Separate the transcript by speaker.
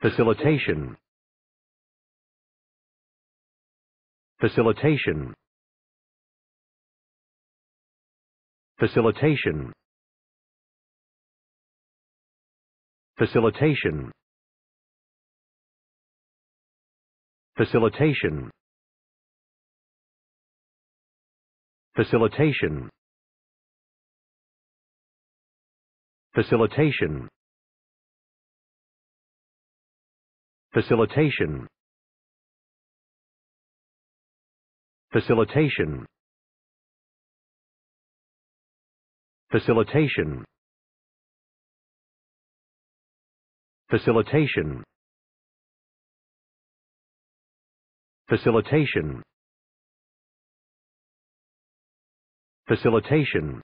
Speaker 1: Facilitation. Facilitation. Facilitation. Facilitation. Facilitation. Facilitation. Facilitation. Facilitation. Facilitation. Facilitation. Facilitation. Facilitation. Facilitation.